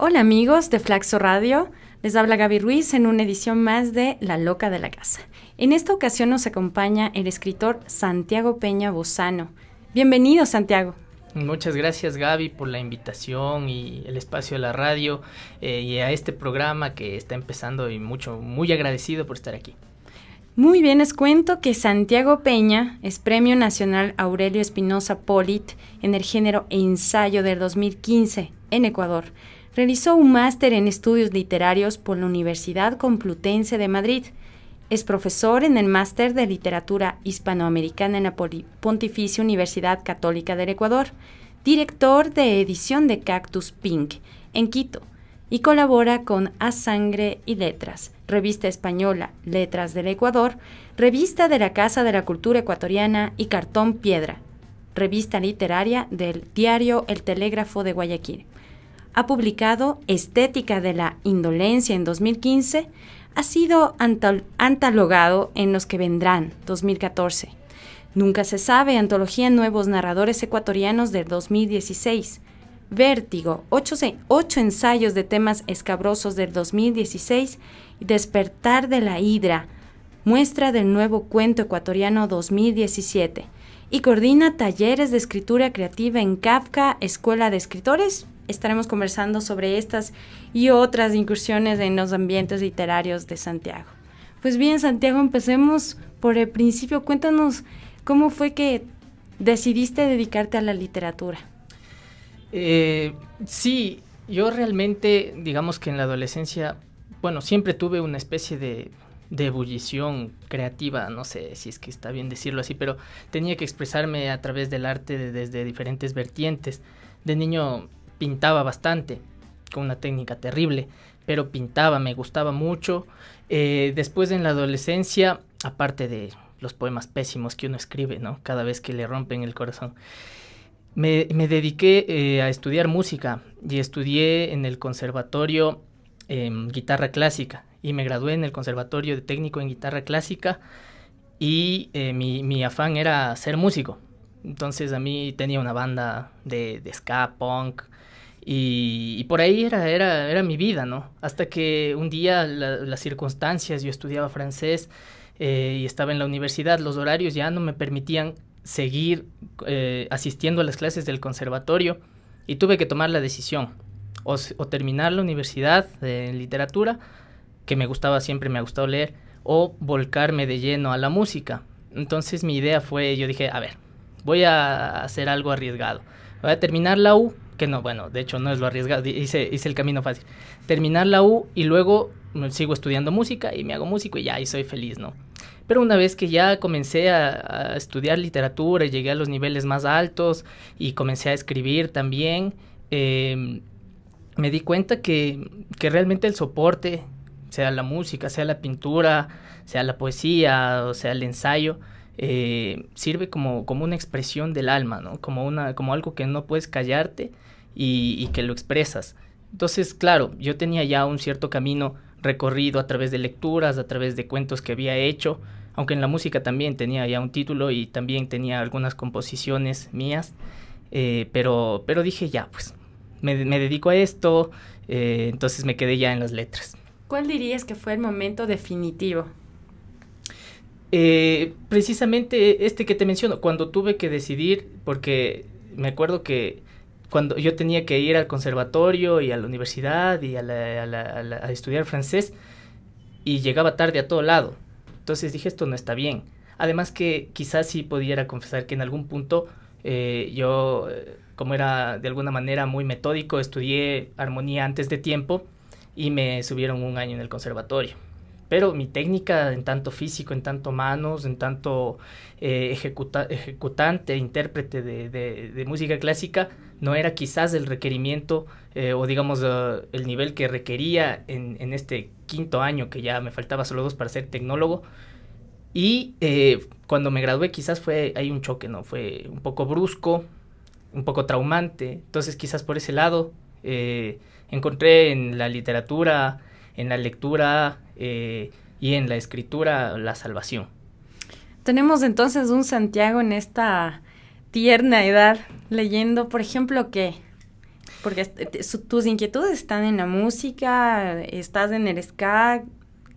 Hola amigos de Flaxo Radio, les habla Gaby Ruiz en una edición más de La Loca de la Casa. En esta ocasión nos acompaña el escritor Santiago Peña Bozano. Bienvenido Santiago. Muchas gracias Gaby por la invitación y el espacio de la radio eh, y a este programa que está empezando y mucho, muy agradecido por estar aquí. Muy bien, les cuento que Santiago Peña es Premio Nacional Aurelio Espinosa Polit en el género Ensayo del 2015 en Ecuador. Realizó un máster en estudios literarios por la Universidad Complutense de Madrid. Es profesor en el máster de literatura hispanoamericana en la Pontificia Universidad Católica del Ecuador, director de edición de Cactus Pink en Quito y colabora con A Sangre y Letras, revista española Letras del Ecuador, revista de la Casa de la Cultura Ecuatoriana y Cartón Piedra, revista literaria del diario El Telégrafo de Guayaquil ha publicado Estética de la Indolencia en 2015, ha sido antalogado en los que vendrán 2014. Nunca se sabe, antología Nuevos Narradores Ecuatorianos del 2016. Vértigo, ocho ensayos de temas escabrosos del 2016 Despertar de la Hidra, muestra del nuevo cuento ecuatoriano 2017. Y coordina talleres de escritura creativa en Kafka, Escuela de Escritores estaremos conversando sobre estas y otras incursiones en los ambientes literarios de Santiago. Pues bien, Santiago, empecemos por el principio. Cuéntanos cómo fue que decidiste dedicarte a la literatura. Eh, sí, yo realmente, digamos que en la adolescencia, bueno, siempre tuve una especie de, de ebullición creativa, no sé si es que está bien decirlo así, pero tenía que expresarme a través del arte desde diferentes vertientes. De niño pintaba bastante, con una técnica terrible, pero pintaba, me gustaba mucho. Eh, después en la adolescencia, aparte de los poemas pésimos que uno escribe, ¿no? Cada vez que le rompen el corazón. Me, dediqué eh, a estudiar música y estudié en el conservatorio en em, guitarra clásica y me gradué en el conservatorio de técnico en guitarra clásica y eh, mi, afán era ser músico. Entonces a mí tenía una banda de ska, punk, y, por ahí era, era, era mi vida, ¿no? Hasta que un día las circunstancias, yo estudiaba francés eh, y estaba en la universidad, los horarios ya no me permitían seguir eh, asistiendo a las clases del conservatorio y tuve que tomar la decisión, o, terminar la universidad en literatura, que me gustaba siempre, me ha gustado leer, o volcarme de lleno a la música. Entonces mi idea fue, yo dije, a ver, voy a hacer algo arriesgado, voy a terminar la U que no, bueno, de hecho no es lo arriesgado, hice, hice el camino fácil. Terminar la U y luego sigo estudiando música y me hago músico y ya, y soy feliz, ¿no? Pero una vez que ya comencé a, estudiar literatura y llegué a los niveles más altos y comencé a escribir también, em, me di cuenta que, realmente el soporte, sea la música, sea la pintura, sea la poesía, o sea el ensayo, eh, sirve como, como una expresión del alma, ¿no? Como, una, como algo que no puedes callarte y, que lo expresas. Entonces, claro, yo tenía ya un cierto camino recorrido a través de lecturas, a través de cuentos que había hecho, aunque en la música también tenía ya un título y también tenía algunas composiciones mías, eh, pero, pero dije ya, pues me, dedico a esto, eh, entonces me quedé ya en las letras. ¿Cuál dirías que fue el momento definitivo? Eh, precisamente este que te menciono, cuando tuve que decidir, porque me acuerdo que cuando yo tenía que ir al conservatorio y a la universidad y a, estudiar francés y llegaba tarde a todo lado. Entonces dije, esto no está bien. Además que quizás sí pudiera confesar que en algún punto eh, yo, eh, como era de alguna manera muy metódico, estudié armonía antes de tiempo y me subieron un año en el conservatorio. Pero mi técnica en tanto físico, en tanto manos, en tanto eh, ejecutante, intérprete de música clásica, no era quizás el requerimiento eh, o digamos eh, el nivel que requería en, este quinto año que ya me faltaba solo dos para ser tecnólogo. Y eh, cuando me gradué quizás fue hay un choque, ¿no? Fue un poco brusco, un poco traumante. Entonces quizás por ese lado encontré en la literatura, en la lectura y en la escritura la salvación. Tenemos entonces un Santiago en esta tierna edad leyendo, por ejemplo, qué? Porque tus inquietudes están en la música, estás en el ska.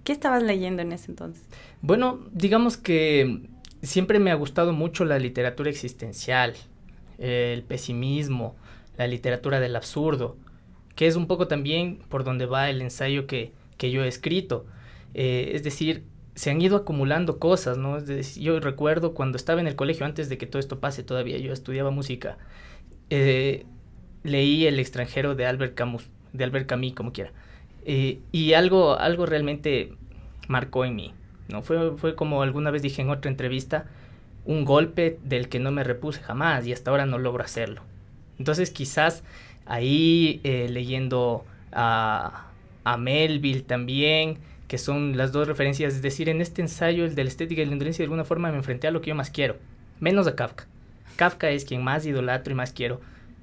¿Qué estabas leyendo en ese entonces? Bueno, digamos que siempre me ha gustado mucho la literatura existencial, el pesimismo, la literatura del absurdo, que es un poco también por donde va el ensayo que, que yo he escrito. Eh, es decir, se han ido acumulando cosas, ¿no? Yo recuerdo cuando estaba en el colegio, antes de que todo esto pase todavía, yo estudiaba música, eh, leí El extranjero de Albert Camus, de Albert Camus, como quiera, eh, y algo, algo realmente marcó en mí, ¿no? Fue, fue como alguna vez dije en otra entrevista, un golpe del que no me repuse jamás y hasta ahora no logro hacerlo. Entonces quizás ahí eh, leyendo a Melville también, que son las dos referencias. Es decir, en este ensayo, el de la estética y la indolencia, de alguna forma me enfrenté a lo que yo más quiero, menos a Kafka. Kafka es quien más idolatro y más quiero,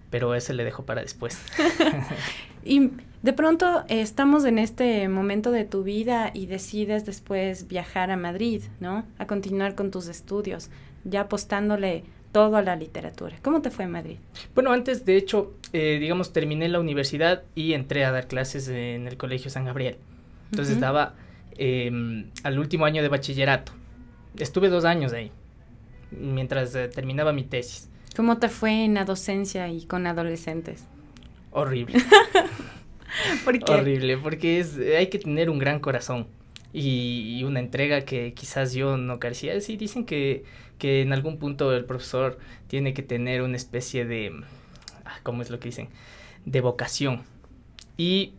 pero ese le dejo para después. y de pronto eh, estamos en este momento de tu vida y decides después viajar a Madrid, ¿no? A continuar con tus estudios, ya apostándole todo a la literatura. ¿Cómo te fue en Madrid? Bueno, antes de hecho, eh, digamos, terminé la universidad y entré a dar clases en el Colegio San Gabriel. Entonces estaba em, al último año de bachillerato. Estuve dos años ahí, mientras eh, terminaba mi tesis. ¿Cómo te fue en la docencia y con adolescentes? Horrible. ¿Por qué? Horrible, porque eh, hay que tener un gran corazón y, una entrega que quizás yo no carecía. Sí, dicen que, que en algún punto el profesor tiene que tener una especie de, ah, ¿cómo es lo que dicen? De vocación. Y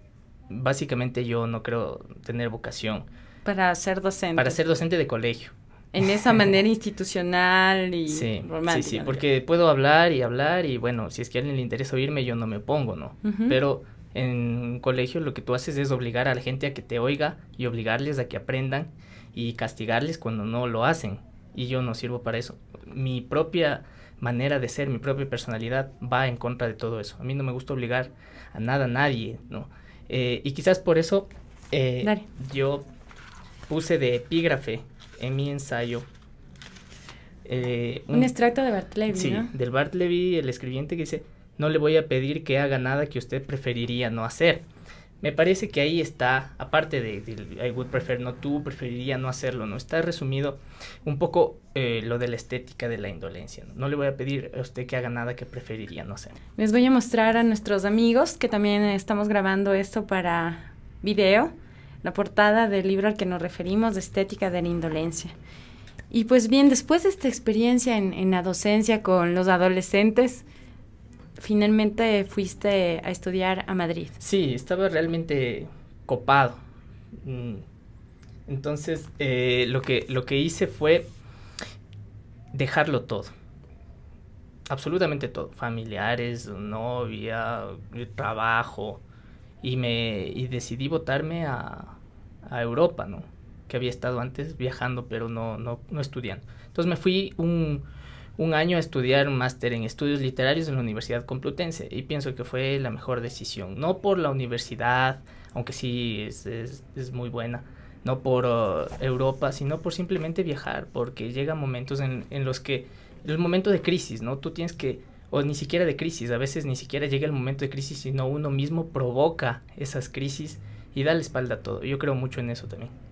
básicamente yo no creo tener vocación. Para ser docente. Para ser docente de colegio. En esa manera institucional y sí, Sí, sí, porque puedo hablar y hablar y bueno, si es que a alguien le interesa oírme, yo no me opongo, ¿no? Pero en colegio lo que tú haces es obligar a la gente a que te oiga y obligarles a que aprendan y castigarles cuando no lo hacen. Y yo no sirvo para eso. Mi propia manera de ser, mi propia personalidad va en contra de todo eso. A mí no me gusta obligar a nada a nadie, ¿no? Eh, y quizás por eso eh, yo puse de epígrafe en mi ensayo. Eh, un, extracto de Bartleby. del Bartleby, el escribiente que dice, no le voy a pedir que haga nada que usted preferiría no hacer. Me parece que ahí está, aparte de, I would prefer not to, preferiría no hacerlo, ¿no? Está resumido un poco eh, lo de la estética de la indolencia. ¿no? le voy a pedir a usted que haga nada que preferiría no hacer. Les voy a mostrar a nuestros amigos que también estamos grabando esto para video, la portada del libro al que nos referimos, de Estética de la Indolencia. Y pues bien, después de esta experiencia en, en la docencia con los adolescentes, finalmente fuiste a estudiar a Madrid. Sí, estaba realmente copado. Mm. Entonces, eh, lo, que, lo que hice fue dejarlo todo. Absolutamente todo. Familiares, novia, trabajo. Y, me, y decidí votarme a, a Europa, ¿no? Que había estado antes viajando, pero no, no, no estudiando. Entonces me fui un, un año a estudiar un máster en estudios literarios en la Universidad Complutense y pienso que fue la mejor decisión, no por la universidad, aunque sí es, muy buena, no por oh, Europa, sino por simplemente viajar, porque llegan momentos en, los que, el momento de crisis, ¿no? Tú tienes que, o ni siquiera de crisis, a veces ni siquiera llega el momento de crisis, sino uno mismo provoca esas crisis y da la espalda a todo. Yo creo mucho en eso también.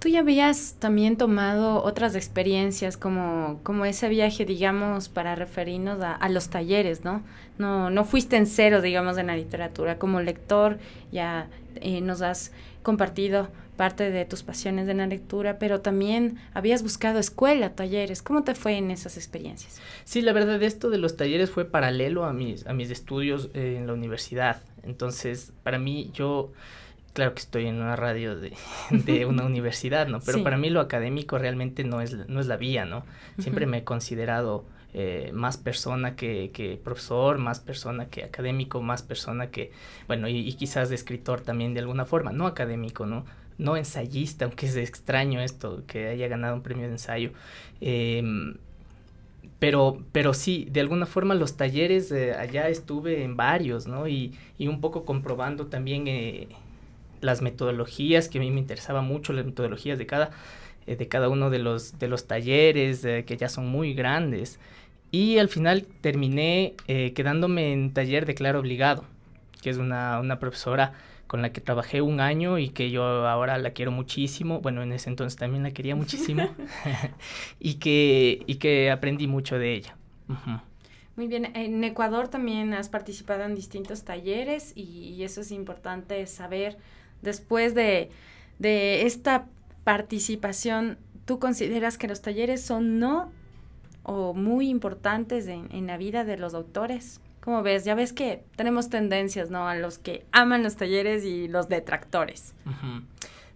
Tú ya habías también tomado otras experiencias como, como ese viaje, digamos, para referirnos a, los talleres, ¿no? ¿no? No fuiste en cero, digamos, en la literatura. Como lector ya eh, nos has compartido parte de tus pasiones en la lectura, pero también habías buscado escuela, talleres. ¿Cómo te fue en esas experiencias? Sí, la verdad, esto de los talleres fue paralelo a mis, a mis estudios eh, en la universidad. Entonces, para mí, yo claro que estoy en una radio de, una universidad, ¿no? Pero para mí lo académico realmente no es, no es la vía, ¿no? Siempre me he considerado eh, más persona que, profesor, más persona que académico, más persona que, bueno, y, quizás de escritor también de alguna forma, no académico, ¿no? No ensayista, aunque es extraño esto, que haya ganado un premio de ensayo. Em, pero, pero sí, de alguna forma los talleres, eh, allá estuve en varios, ¿no? Y, y un poco comprobando también eh, las metodologías que a mí me interesaba mucho, las metodologías de cada, eh, de cada uno de los, de los talleres que ya son muy grandes. Y al final terminé eh, quedándome en taller de Claro Obligado, que es una, profesora con la que trabajé un año y que yo ahora la quiero muchísimo, bueno, en ese entonces también la quería muchísimo, y, que, y que aprendí mucho de ella. Muy bien, en Ecuador también has participado en distintos talleres y eso es importante saber después de, esta participación, ¿tú consideras que los talleres son no o muy importantes en, la vida de los autores? ¿Cómo ves? Ya ves que tenemos tendencias, ¿no? A los que aman los talleres y los detractores.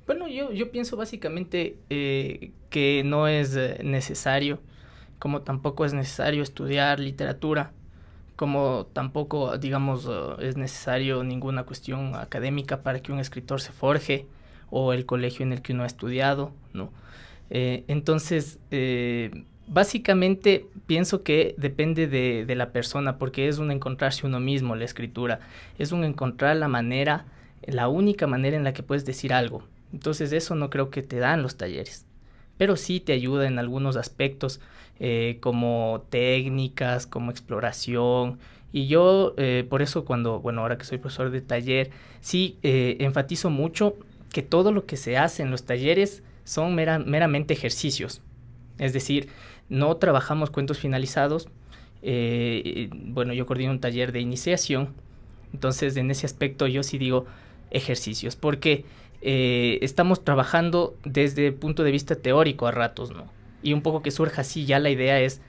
Bueno, yo, pienso básicamente eh, que no es eh, necesario, como tampoco es necesario estudiar literatura como tampoco, digamos, eh, es necesario ninguna cuestión académica para que un escritor se forje o el colegio en el que uno ha estudiado, ¿no? Eh, entonces, eh, básicamente pienso que depende de, de, la persona, porque es un encontrarse uno mismo la escritura, es un encontrar la manera, la única manera en la que puedes decir algo. Entonces, eso no creo que te dan los talleres, pero sí te ayuda en algunos aspectos eh, como técnicas, como exploración. Y yo eh, por eso cuando, bueno, ahora que soy profesor de taller, sí eh, enfatizo mucho que todo lo que se hace en los talleres son meramente ejercicios. Es decir, no trabajamos cuentos finalizados. bueno, yo coordino un taller de iniciación. Entonces, en ese aspecto yo sí digo ejercicios, porque estamos trabajando desde el punto de vista teórico a ratos, ¿no? y un poco que surja así ya la idea es,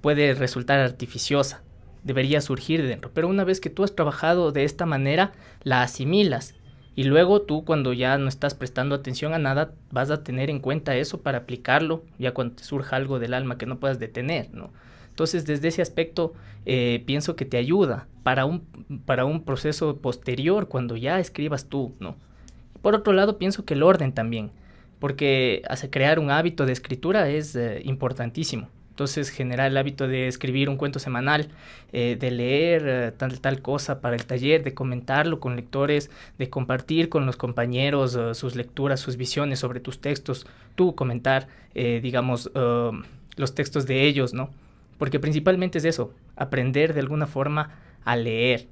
puede resultar artificiosa, debería surgir de dentro, pero una vez que tú has trabajado de esta manera, la asimilas y luego tú cuando ya no estás prestando atención a nada, vas a tener en cuenta eso para aplicarlo, ya cuando surja algo del alma que no puedas detener, ¿no? Entonces, desde ese aspecto, eh, pienso que te ayuda para un, para un proceso posterior, cuando ya escribas tú, ¿no? Por otro lado, pienso que el orden también porque hacer crear un hábito de escritura es eh, importantísimo. Entonces, generar el hábito de escribir un cuento semanal, eh, de leer eh, tal, tal cosa para el taller, de comentarlo con lectores, de compartir con los compañeros sus lecturas, sus visiones sobre tus textos, tú comentar, digamos, los textos de ellos, ¿no? Porque principalmente es eso, aprender de alguna forma a leer,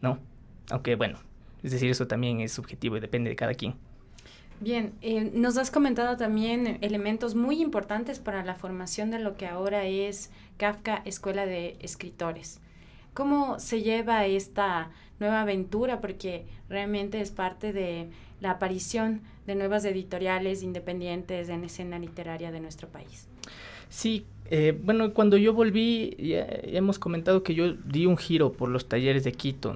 ¿no? Aunque bueno, es decir, eso también es subjetivo y depende de cada quien. Bien, eh, nos has comentado también elementos muy importantes para la formación de lo que ahora es Kafka Escuela de Escritores. ¿Cómo se lleva esta nueva aventura? Porque realmente es parte de la aparición de nuevas editoriales independientes en escena literaria de nuestro país. Sí, eh, bueno, cuando yo volví, ya hemos comentado que yo di un giro por los talleres de Quito,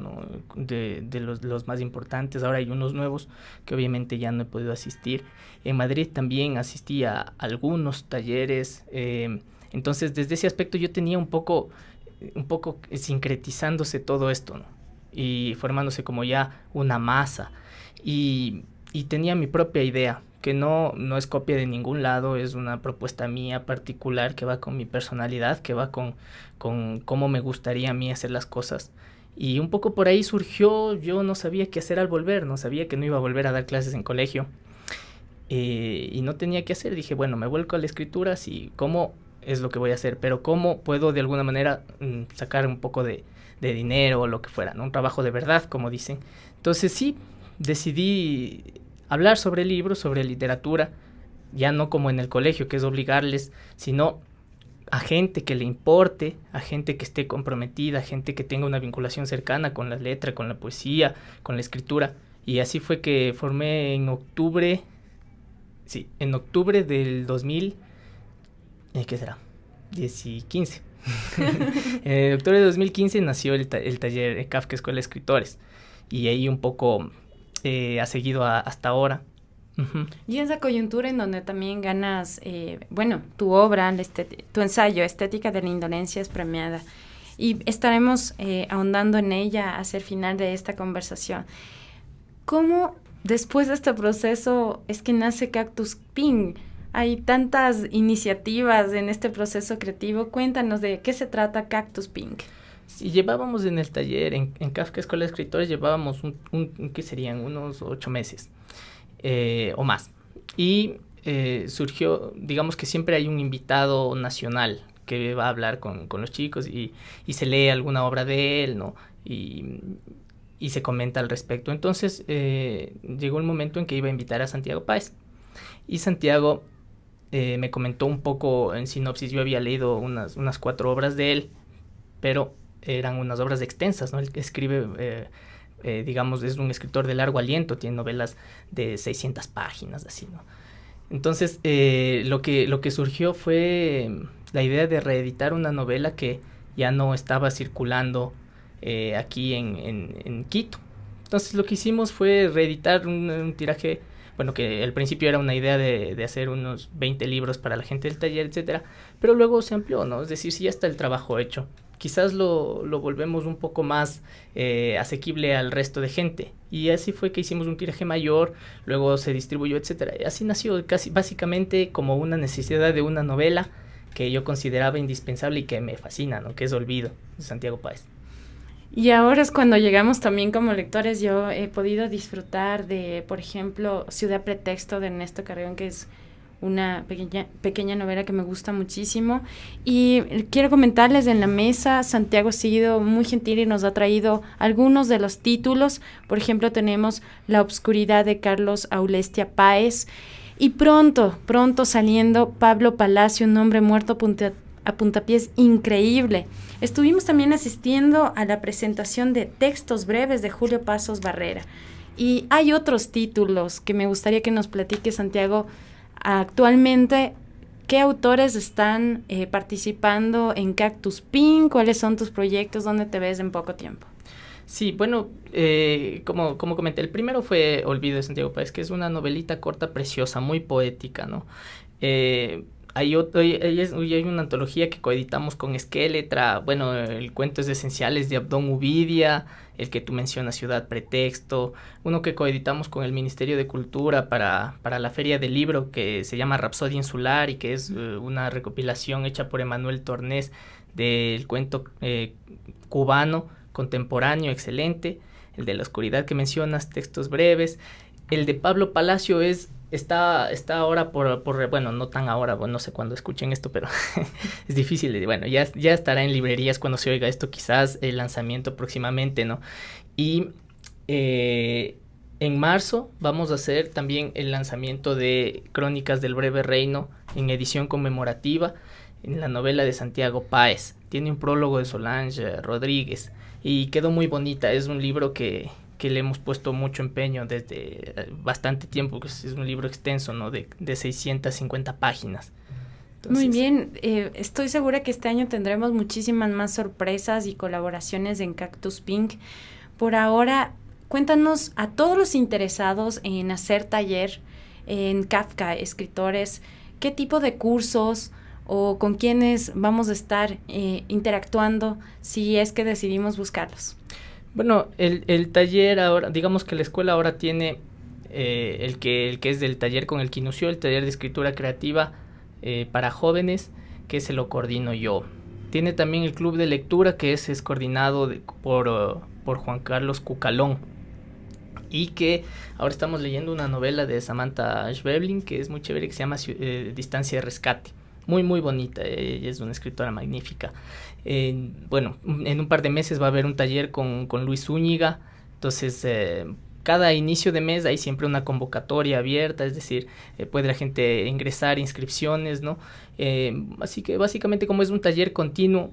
de, los, más importantes. Ahora hay unos nuevos que obviamente ya no he podido asistir. En Madrid también asistí a algunos talleres. Eh, entonces, desde ese aspecto yo tenía un poco, un poco sincretizándose todo esto y formándose como ya una masa. y tenía mi propia idea que no, no es copia de ningún lado, es una propuesta mía particular que va con mi personalidad, que va con, con cómo me gustaría a mí hacer las cosas. Y un poco por ahí surgió, yo no sabía qué hacer al volver, no sabía que no iba a volver a dar clases en colegio. Eh, y no tenía qué hacer, dije, bueno, me vuelco a la escritura, si cómo es lo que voy a hacer, pero cómo puedo de alguna manera mm, sacar un poco de, dinero o lo que fuera, un trabajo de verdad, como dicen. Entonces sí, decidí hablar sobre libros, sobre literatura, ya no como en el colegio, que es obligarles, sino a gente que le importe, a gente que esté comprometida, a gente que tenga una vinculación cercana con la letra, con la poesía, con la escritura. Y así fue que formé en octubre, sí, en octubre del 2000, eh, ¿qué será? 15. en octubre de 2015 nació el, el taller de Kafka Escuela de Escritores. Y ahí un poco ha seguido hasta ahora. Y -huh. Y esa coyuntura en donde también ganas, eh, bueno, tu obra, tu ensayo, Estética de la Indolencia es premiada. Y estaremos eh, ahondando en ella hacia el final de esta conversación. ¿Cómo después de este proceso es que nace Cactus Pink? Hay tantas iniciativas en este proceso creativo. Cuéntanos de qué se trata Cactus Pink. Si llevábamos en el taller, en, Kafka Escuela de Escritores, llevábamos un, que serían unos ocho meses eh, o más. Y eh, surgió, digamos que siempre hay un invitado nacional que va a hablar con, los chicos y, se lee alguna obra de él, ¿no? Y, se comenta al respecto. Entonces eh, llegó el momento en que iba a invitar a Santiago Páez. Y Santiago me comentó un poco en sinopsis, yo había leído unas, unas cuatro obras de él, pero eran unas obras extensas, ¿no? escribe, eh, eh, digamos, es un escritor de largo aliento, tiene novelas de 600 páginas, así, ¿no? Entonces, eh, lo, que, lo que surgió fue mm, la idea de reeditar una novela que ya no estaba circulando aquí en, en, en, Quito. Entonces, lo que hicimos fue reeditar un, tiraje bueno, que al principio era una idea de, hacer unos 20 libros para la gente del taller, etcétera, pero luego se amplió, ¿no? Es decir, si ya está el trabajo hecho, quizás lo, volvemos un poco más eh, asequible al resto de gente. Y así fue que hicimos un tiraje mayor, luego se distribuyó, etcétera. Así nació casi básicamente como una necesidad de una novela que yo consideraba indispensable y que me fascina, ¿no? que es Olvido, de Santiago Páez. Y ahora es cuando llegamos también como lectores, yo he podido disfrutar de, por ejemplo, Ciudad Pretexto de Ernesto Carrión, que es una pequeña, novela que me gusta muchísimo. Y quiero comentarles en la mesa, Santiago ha sido muy gentil y nos ha traído algunos de los títulos. Por ejemplo, tenemos La Obscuridad de Carlos Aulestia Páez. Y pronto, pronto saliendo Pablo Palacio, un hombre muerto a puntapiés increíble. Estuvimos también asistiendo a la presentación de textos breves de Julio Pasos Barrera. Y hay otros títulos que me gustaría que nos platique Santiago Actualmente, ¿qué autores están eh, participando en Cactus Pin? ¿Cuáles son tus proyectos? ¿Dónde te ves en poco tiempo? Sí, bueno, eh, como, como comenté, el primero fue Olvido de Santiago Páez, que es una novelita corta, preciosa, muy poética, ¿no? Eh, hay, otro, hay, una antología que coeditamos con Esqueletra, bueno, el cuento es de Esenciales de Abdón Uvidia, el que tú mencionas Ciudad Pretexto, uno que coeditamos con el Ministerio de Cultura para, la Feria del Libro que se llama Rapsodia Insular y que es eh, una recopilación hecha por Emanuel Tornés del cuento eh, cubano contemporáneo excelente, el de la oscuridad que mencionas, textos breves, el de Pablo Palacio es está, está ahora por, bueno, no tan ahora, no sé cuándo escuchen esto, pero es difícil, bueno, ya, ya estará en librerías cuando se oiga esto, quizás el lanzamiento próximamente, ¿no? Y eh, en marzo vamos a hacer también el lanzamiento de Crónicas del Breve Reino en edición conmemorativa en la novela de Santiago Páez. Tiene un prólogo de Solange Rodríguez y quedó muy bonita, es un libro que, que le hemos puesto mucho empeño desde eh, bastante tiempo, que es un libro extenso, ¿no? De, 650 páginas. Muy bien, eh, estoy segura que este año tendremos muchísimas más sorpresas y colaboraciones en Cactus Pink. Por ahora, cuéntanos a todos los interesados en hacer taller en Kafka, escritores, qué tipo de cursos o con quiénes vamos a estar eh, interactuando si es que decidimos buscarlos. Bueno, el, taller ahora, digamos que la escuela ahora tiene eh, el, que, el que es del taller con el quinució el taller de escritura creativa eh, para jóvenes, que se lo coordino yo. Tiene también el club de lectura, que es, es coordinado por, Juan Carlos Cucalón. Y que ahora estamos leyendo una novela de Samantha Schweblin, que es muy chévere, que se llama eh, Distancia de Rescate muy, muy bonita. Ella es una escritora magnífica. bueno, en un par de meses va a haber un taller con, Luis Zúñiga. Entonces, eh, cada inicio de mes hay siempre una convocatoria abierta, es decir, eh, puede la gente ingresar inscripciones, ¿no? Eh, así que básicamente como es un taller continuo,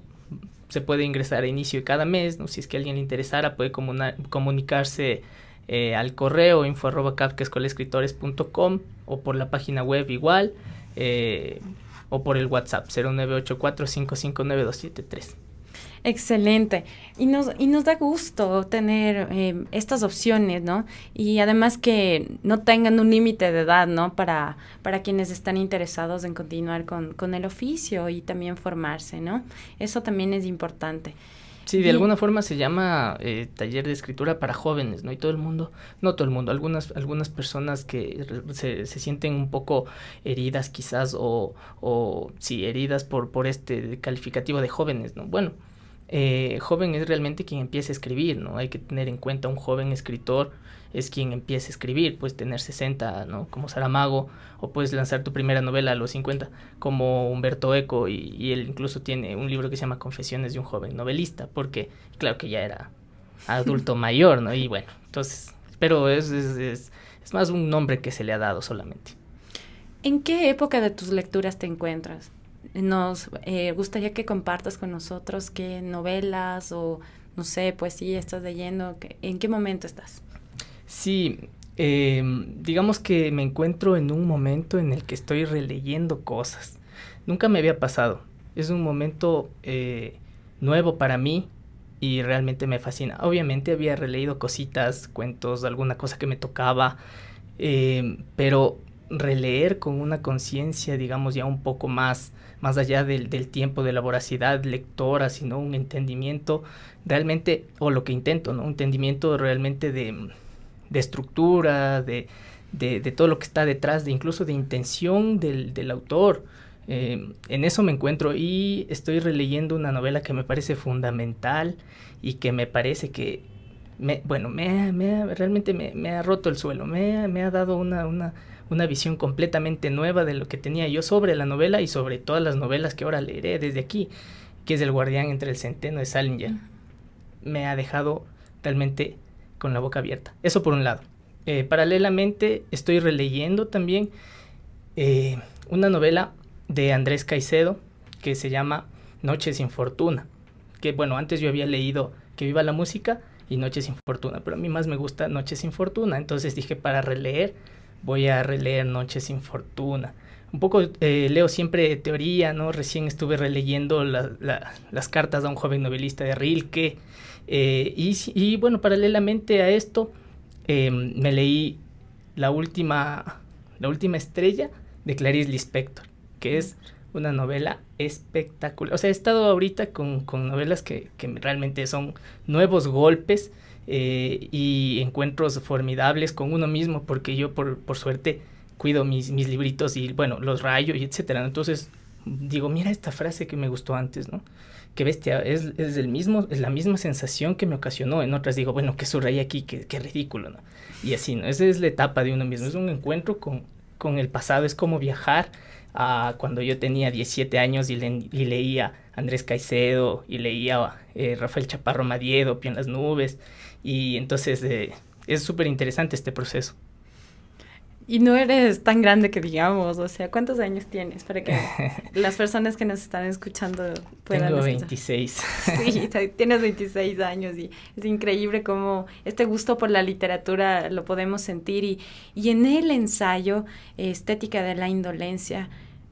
se puede ingresar a inicio de cada mes, ¿no? Si es que alguien le interesara, puede comunicarse al correo info arroba .com, o por la página web igual. Eh, o por el WhatsApp 0984559273. Excelente. Y nos, y nos da gusto tener eh, estas opciones, ¿no? Y además que no tengan un límite de edad, ¿no? Para, para quienes están interesados en continuar con, con el oficio y también formarse, ¿no? Eso también es importante. Sí, de alguna forma se llama eh, taller de escritura para jóvenes, ¿no? Y todo el mundo, no todo el mundo, algunas, algunas personas que se, se sienten un poco heridas quizás o, o sí, heridas por, por este calificativo de jóvenes, ¿no? Bueno, eh, joven es realmente quien empieza a escribir, ¿no? Hay que tener en cuenta un joven escritor es quien empieza a escribir, puedes tener 60, ¿no? Como Saramago, o puedes lanzar tu primera novela a los 50, como Humberto Eco, y, él incluso tiene un libro que se llama Confesiones de un joven novelista, porque claro que ya era adulto mayor, ¿no? Y bueno, entonces, pero es más un nombre que se le ha dado solamente. ¿En qué época de tus lecturas te encuentras? nos eh, gustaría que compartas con nosotros qué novelas o, no sé, pues sí, estás leyendo, ¿en qué momento estás? Sí, em, digamos que me encuentro en un momento en el que estoy releyendo cosas. Nunca me había pasado. Es un momento eh, nuevo para mí y realmente me fascina. Obviamente había releído cositas, cuentos, alguna cosa que me tocaba, em, pero releer con una conciencia, digamos, ya un poco más, más allá del, del, tiempo de la voracidad lectora, sino un entendimiento realmente, o lo que intento, ¿no? Un entendimiento realmente de, de estructura, de, de, todo lo que está detrás, de incluso de intención del, del autor. Eh, en eso me encuentro y estoy releyendo una novela que me parece fundamental y que me parece que, me, bueno, me, me, realmente me, me, ha roto el suelo, me, me ha dado una, una una visión completamente nueva de lo que tenía yo sobre la novela y sobre todas las novelas que ahora leeré desde aquí, que es El guardián entre el centeno de Salinger. Me ha dejado realmente con la boca abierta. Eso por un lado. Eh, paralelamente estoy releyendo también eh, una novela de Andrés Caicedo que se llama Noches sin Fortuna. Que bueno, antes yo había leído Que viva la música y Noche sin Fortuna, pero a mí más me gusta Noche sin Fortuna. Entonces dije, para releer voy a releer Noches sin Fortuna. Un poco eh, leo siempre teoría, ¿no? Recién estuve releyendo las cartas de un joven novelista de Rilke. Eh, y, bueno, paralelamente a esto, em, me leí la última, la última estrella de Clarice Lispector, que es una novela espectacular. O sea, he estado ahorita con, novelas que, que, realmente son nuevos golpes eh, y encuentros formidables con uno mismo, porque yo por, suerte cuido mis, libritos y bueno, los rayo y etcétera. Entonces digo, mira esta frase que me gustó antes, ¿no? bestia, es, el mismo, es la misma sensación que me ocasionó. En otras digo, bueno, qué subrayé aquí, qué, ridículo, ¿no? Y así, Esa es la etapa de uno mismo, es un encuentro con, con el pasado, es como viajar a cuando yo tenía 17 años y, leía Andrés Caicedo y leía eh, Rafael Chaparro Madiedo, Pie en las Nubes y entonces eh, es súper interesante este proceso. Y no eres tan grande que digamos, o sea, ¿cuántos años tienes para que las personas que nos están escuchando puedan Tengo 26. Sí, tienes 26 años y es increíble cómo este gusto por la literatura lo podemos sentir y, en el ensayo eh, Estética de la Indolencia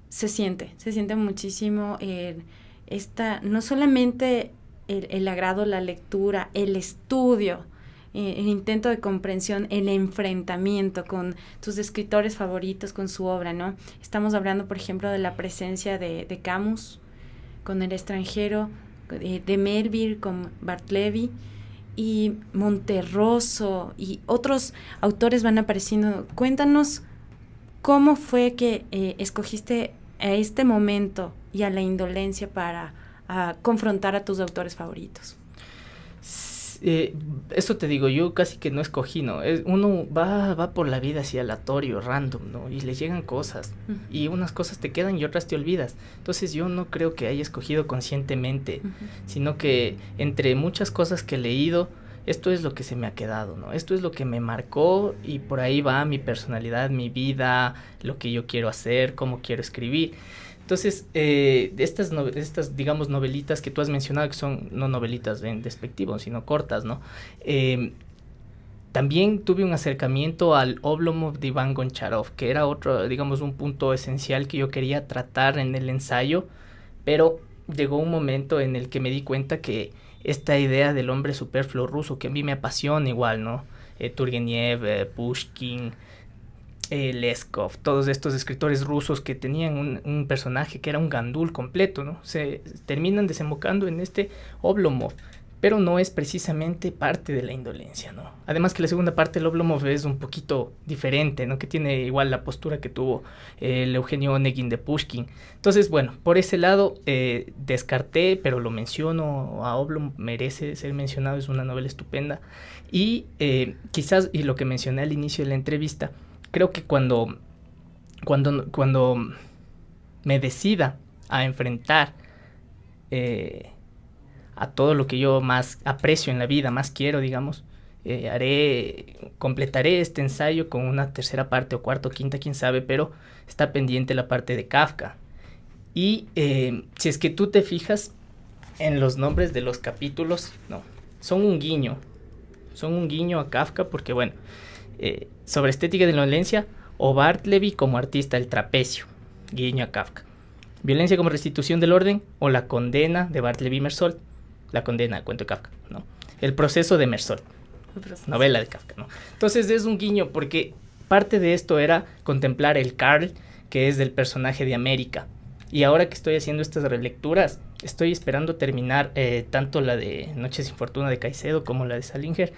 se siente, se siente muchísimo eh, esta, no solamente el, agrado, la lectura, el estudio, eh, el intento de comprensión, el enfrentamiento con tus escritores favoritos, con su obra, ¿no? Estamos hablando, por ejemplo, de la presencia de, Camus con el extranjero, de, Melville con Bartleby, y Monterroso y otros autores van apareciendo. Cuéntanos cómo fue que eh, escogiste a este momento y a la indolencia para a confrontar a tus autores favoritos? Eh, eso te digo, yo casi que no escogí, ¿no? Es, uno va, va por la vida así alatorio, random, ¿no? Y le llegan cosas. Y unas cosas te quedan y otras te olvidas. Entonces yo no creo que haya escogido conscientemente, sino que entre muchas cosas que he leído, esto es lo que se me ha quedado, ¿no? Esto es lo que me marcó y por ahí va mi personalidad, mi vida, lo que yo quiero hacer, cómo quiero escribir. Entonces, eh, estas, digamos, novelitas que tú has mencionado, que son no novelitas en despectivo, sino cortas, ¿no? Em, también tuve un acercamiento al Oblomov de Iván Goncharov, que era otro, digamos, un punto esencial que yo quería tratar en el ensayo, pero llegó un momento en el que me di cuenta que esta idea del hombre superfluo ruso, que a mí me apasiona igual, ¿no? Eh, Turgenev, eh, Pushkin, eh, Leskov, todos estos escritores rusos que tenían un, personaje que era un gandul completo, ¿no? Se terminan desembocando en este Oblomov, pero no es precisamente parte de la indolencia, ¿no? Además que la segunda parte del Oblomov es un poquito diferente, ¿no? Que tiene igual la postura que tuvo eh, el Eugenio Onegin de Pushkin. Entonces, bueno, por ese lado eh, descarté, pero lo menciono, a Oblomov merece ser mencionado, es una novela estupenda. Y quizás, y lo que mencioné al inicio de la entrevista, creo que cuando, cuando, cuando me decida a enfrentar eh, a todo lo que yo más aprecio en la vida, más quiero, digamos, eh, haré, completaré este ensayo con una tercera parte o cuarta o quinta, quién sabe, pero está pendiente la parte de Kafka. Y eh, si es que tú te fijas en los nombres de los capítulos, no, son un guiño, son un guiño a Kafka porque, bueno, sobre estética de la violencia o Bartleby como artista el trapecio, guiño a Kafka. Violencia como restitución del orden o la condena de Bartleby Mersault, la condena cuento de Kafka, ¿no? El proceso de Mersault, novela de Kafka, ¿no? Entonces es un guiño porque parte de esto era contemplar el Carl que es del personaje de América. Y ahora que estoy haciendo estas relecturas, estoy esperando terminar eh, tanto la de Noches sin Fortuna de Caicedo como la de Salinger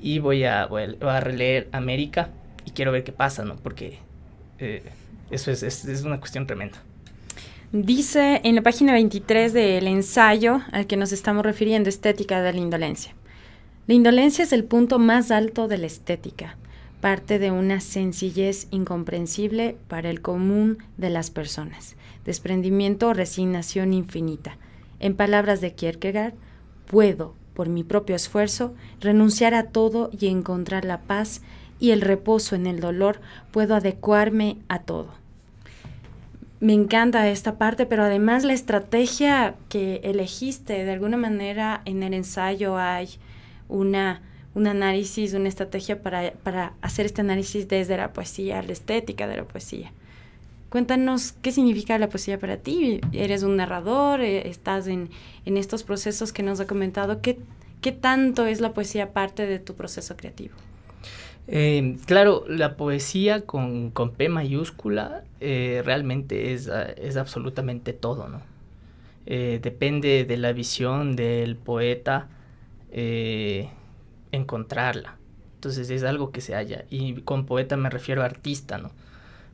y voy a, a releer América y quiero ver qué pasa, ¿no? Porque eh, eso es, es una cuestión tremenda. Dice en la página 23 del ensayo al que nos estamos refiriendo, Estética de la Indolencia. La indolencia es el punto más alto de la estética. Parte de una sencillez incomprensible para el común de las personas. Desprendimiento o resignación infinita. En palabras de Kierkegaard, puedo, por mi propio esfuerzo, renunciar a todo y encontrar la paz y el reposo en el dolor, puedo adecuarme a todo. Me encanta esta parte, pero además la estrategia que elegiste, de alguna manera en el ensayo hay una, un análisis, una estrategia para, para hacer este análisis desde la poesía, la estética de la poesía. Cuéntanos qué significa la poesía para ti. Eres un narrador, eh, estás en, estos procesos que nos ha comentado. ¿Qué, tanto es la poesía parte de tu proceso creativo? Eh, claro, la poesía con, P mayúscula eh, realmente ah, es, absolutamente todo, ¿no? depende de la visión del poeta encontrarla. Entonces es algo que se halla. Y con poeta me refiero a artista, ¿no?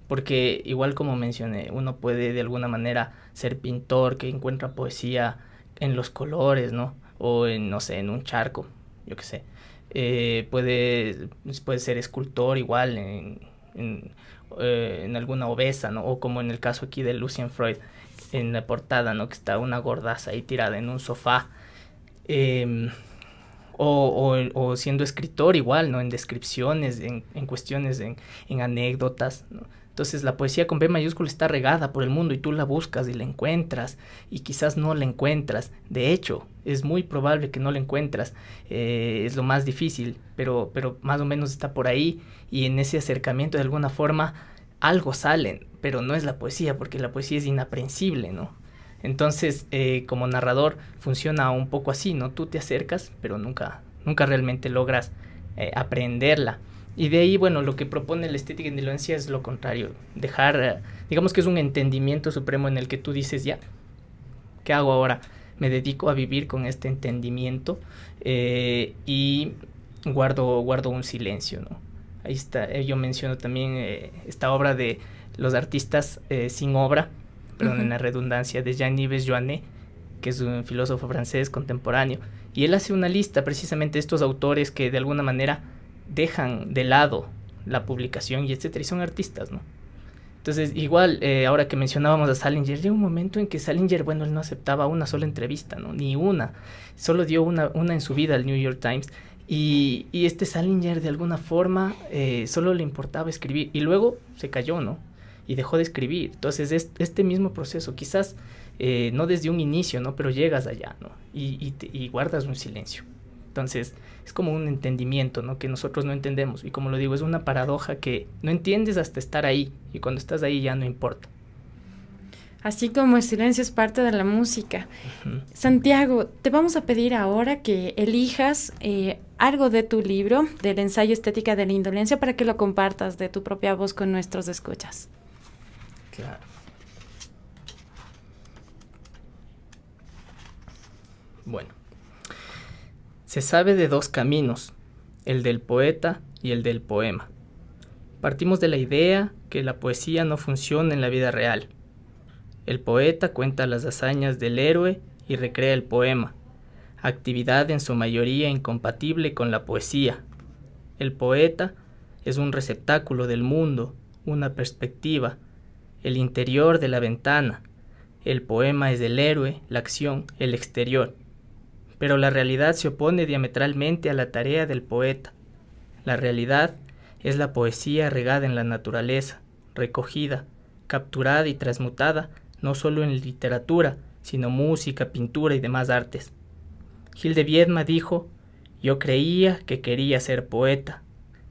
porque igual como mencioné, uno puede de alguna manera ser pintor que encuentra poesía en los colores, ¿no? O en, no sé, en un charco, yo qué sé. Eh, puede, pues, puede ser escultor igual en, eh, en, alguna obesa, ¿no? O como en el caso aquí de Lucien Freud, en la portada, ¿no? Que está una gordaza ahí tirada en un sofá. Em, o, o, siendo escritor igual, ¿no? En descripciones, en, en cuestiones, en, en anécdotas, ¿no? Entonces la poesía con B mayúscula está regada por el mundo y tú la buscas y la encuentras y quizás no la encuentras. De hecho, es muy probable que no la encuentras. Eh, es lo más difícil, pero, pero más o menos está por ahí y en ese acercamiento de alguna forma algo salen, pero no es la poesía porque la poesía es inaprensible, ¿no? Entonces, eh, como narrador funciona un poco así, ¿no? Tú te acercas, pero nunca, nunca realmente logras eh, aprenderla. Y de ahí, bueno, lo que propone la estética indiluencia es lo contrario, dejar, eh, digamos que es un entendimiento supremo en el que tú dices, ya, ¿qué hago ahora? Me dedico a vivir con este entendimiento eh, y guardo, guardo un silencio, ¿no? Ahí está, eh, yo menciono también esta obra de los artistas sin obra, perdón, en la redundancia, de Jean-Yves Joannet, que es un filósofo francés contemporáneo, y él hace una lista precisamente de estos autores que de alguna manera dejan de lado la publicación y etcétera, y son artistas, ¿no? Entonces, igual, eh, ahora que mencionábamos a Salinger, llegó un momento en que Salinger, bueno, él no aceptaba una sola entrevista, ¿no? Ni una. Solo dio una, una en su vida al New York Times. Y, este Salinger, de alguna forma, eh, solo le importaba escribir. Y luego se cayó, ¿no? Y dejó de escribir. Entonces, este mismo proceso, quizás eh, no desde un inicio, ¿no? Pero llegas allá, ¿no? Y, y guardas un silencio. Entonces, es como un entendimiento, ¿no? Que nosotros no entendemos. Y como lo digo, es una paradoja que no entiendes hasta estar ahí. Y cuando estás ahí ya no importa. Así como el silencio es parte de la música. Santiago, te vamos a pedir ahora que elijas eh, algo de tu libro, del ensayo estética de la indolencia, para que lo compartas de tu propia voz con nuestros escuchas. Claro. Bueno. Se sabe de dos caminos, el del poeta y el del poema. Partimos de la idea que la poesía no funciona en la vida real. El poeta cuenta las hazañas del héroe y recrea el poema, actividad en su mayoría incompatible con la poesía. El poeta es un receptáculo del mundo, una perspectiva, el interior de la ventana. El poema es el héroe, la acción, el exterior pero la realidad se opone diametralmente a la tarea del poeta. La realidad es la poesía regada en la naturaleza, recogida, capturada y transmutada no solo en literatura, sino música, pintura y demás artes. Gil de Viedma dijo, yo creía que quería ser poeta,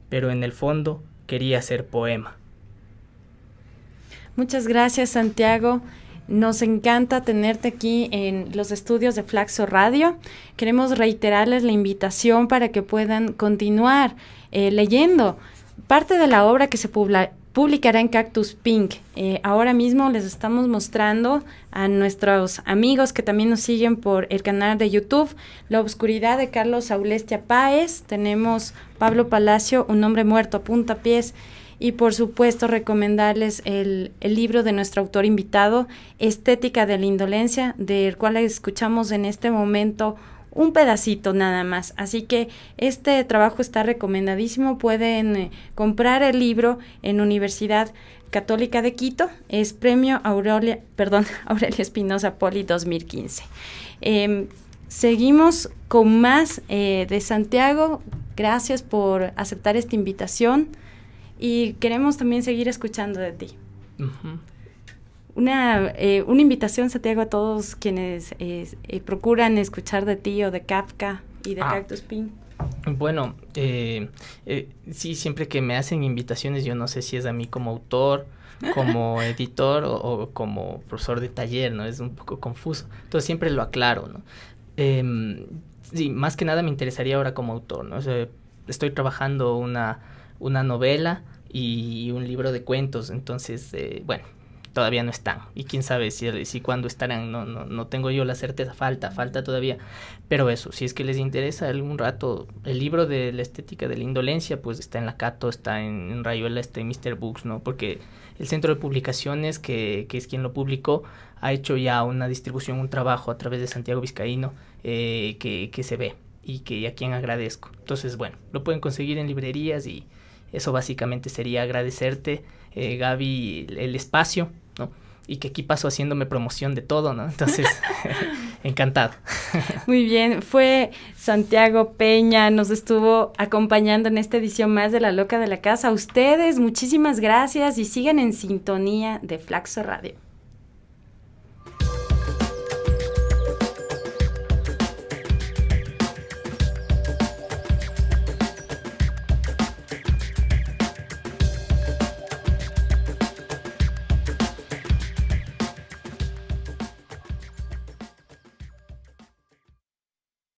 pero en el fondo quería ser poema. Muchas gracias, Santiago. Nos encanta tenerte aquí en los estudios de Flaxo Radio. Queremos reiterarles la invitación para que puedan continuar eh, leyendo parte de la obra que se publicará en Cactus Pink. Eh, ahora mismo les estamos mostrando a nuestros amigos que también nos siguen por el canal de YouTube, La Obscuridad de Carlos Aulestia Páez. Tenemos Pablo Palacio, Un Hombre Muerto a Puntapiés. pies y por supuesto recomendarles el, el, libro de nuestro autor invitado, Estética de la Indolencia, del cual escuchamos en este momento un pedacito nada más. Así que este trabajo está recomendadísimo. Pueden eh, comprar el libro en Universidad Católica de Quito. Es Premio Aurelia, perdón, Aurelia Espinosa Poli 2015. Em, seguimos con más eh, de Santiago. Gracias por aceptar esta invitación y queremos también seguir escuchando de ti. Una, eh, una invitación, Santiago, a todos quienes eh, procuran escuchar de ti o de Kafka y de ah. Cactus Pin. Bueno, eh, eh, sí, siempre que me hacen invitaciones, yo no sé si es a mí como autor, como editor o, como profesor de taller, ¿no? Es un poco confuso. Entonces siempre lo aclaro, ¿no? Em, sí, más que nada me interesaría ahora como autor, ¿no? estoy trabajando una una novela y un libro de cuentos. Entonces, eh, bueno, todavía no están. Y quién sabe si, si cuándo estarán. No, no, no tengo yo la certeza. Falta, falta todavía. Pero eso, si es que les interesa algún rato, el libro de la estética de la indolencia, pues está en la Cato, está en, Rayola, Rayuela, está en Books, ¿no? Porque el centro de publicaciones, que, que, es quien lo publicó, ha hecho ya una distribución, un trabajo a través de Santiago Vizcaíno eh, que, que se ve y que a quien agradezco. Entonces, bueno, lo pueden conseguir en librerías y eso básicamente sería agradecerte, eh, Gaby, el, espacio, ¿no? y que aquí paso haciéndome promoción de todo, ¿no? Entonces, encantado. Muy bien, fue Santiago Peña, nos estuvo acompañando en esta edición más de La Loca de la Casa. ustedes, muchísimas gracias y sigan en sintonía de Flaxo Radio.